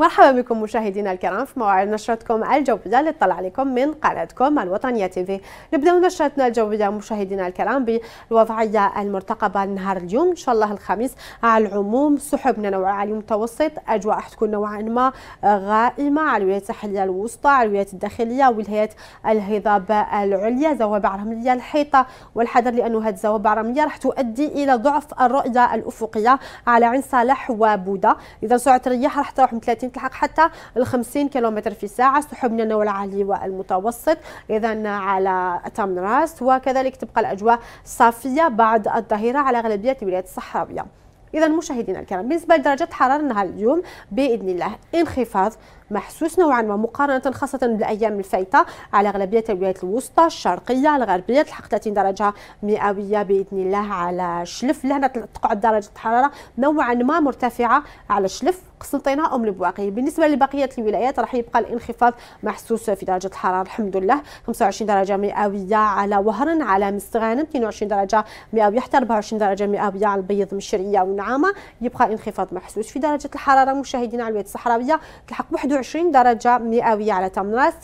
مرحبا بكم مشاهدينا الكرام في موعد نشرتكم الجوبية اللي تطلع عليكم من قناتكم الوطنية تيفي نبداو نشرتنا الجوبية مشاهدينا الكرام بالوضعية المرتقبة لنهار اليوم ان شاء الله الخميس على العموم سحبنا نوعا على المتوسط اجواء حتكون نوعا ما غائمة على الولايات الساحلية الوسطى على الولايات الداخلية ولايات الهضاب العليا زوابع رملية الحيطة والحذر لانه هذه الزوابع الرملية راح تؤدي الى ضعف الرؤية الافقية على عين صالح وبودا اذا سرعة الرياح راح تروح من 30 ممكن تلحق حتى ال 50 كيلومتر في الساعه سحب من النوع العالي والمتوسط اذا على تام راس وكذلك تبقى الاجواء صافيه بعد الظهيره على اغلبيه الولايات الصحراويه اذا مشاهدينا الكرام بالنسبه لدرجه حراره نهار اليوم باذن الله انخفاض محسوس نوعا ما مقارنه خاصه بالايام الفايته على اغلبيه الولايات الوسطى الشرقيه الغربيه تلحق 30 درجه مئويه باذن الله على شلف لهنا تقعد درجه الحراره نوعا ما مرتفعه على شلف قسنطينه ام البواقي بالنسبه لبقيه الولايات راح يبقى الانخفاض محسوس في درجه الحراره الحمد لله 25 درجه مئويه على وهران على مستغانم 22 درجه مئويه حتى 24 درجه مئويه على البيض مشريه ونعامه يبقى انخفاض محسوس في درجه الحراره مشاهدينا على الولايات الصحراويه تلحق 21 درجه مئويه على تمنراس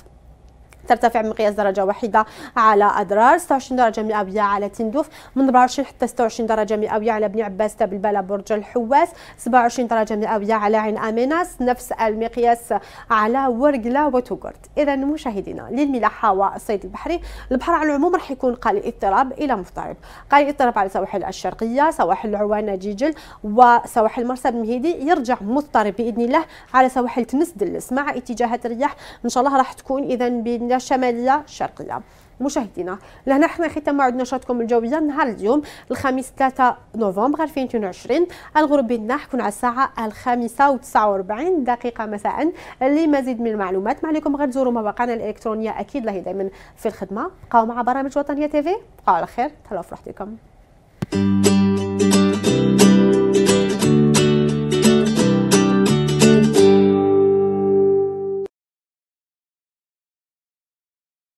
ترتفع بمقياس درجة واحدة على أدرار 26 درجة مئوية على تندوف من 24 حتى 26 درجة مئوية على بني عباس تبلبلة برج الحواس 27 درجة مئوية على عين أميناس نفس المقياس على ورقلة وتوغرت إذا مشاهدينا للملاحة والصيد البحري البحر على العموم راح يكون قليل اضطراب إلى مضطرب قليل اضطراب على سواحل الشرقية سواحل العوانة جيجل وسواحل مرسى بن يرجع مضطرب بإذن الله على سواحل تنس دلس مع اتجاهات الرياح إن شاء الله راح تكون إذا بين جنوبية شمالية شرقية مشاهدينا لهنا حنا ختام موعد نشاطكم الجوية نهار اليوم الخميس 3 نوفمبر 2022 الغروب بيننا حكون على الساعة الخامسة و49 دقيقة مساء لمزيد من المعلومات ما عليكم غير تزوروا مواقعنا الإلكترونية أكيد لهي دائما في الخدمة بقاو مع برامج وطنية تيفي بقاو على خير تهلاو في راحتكم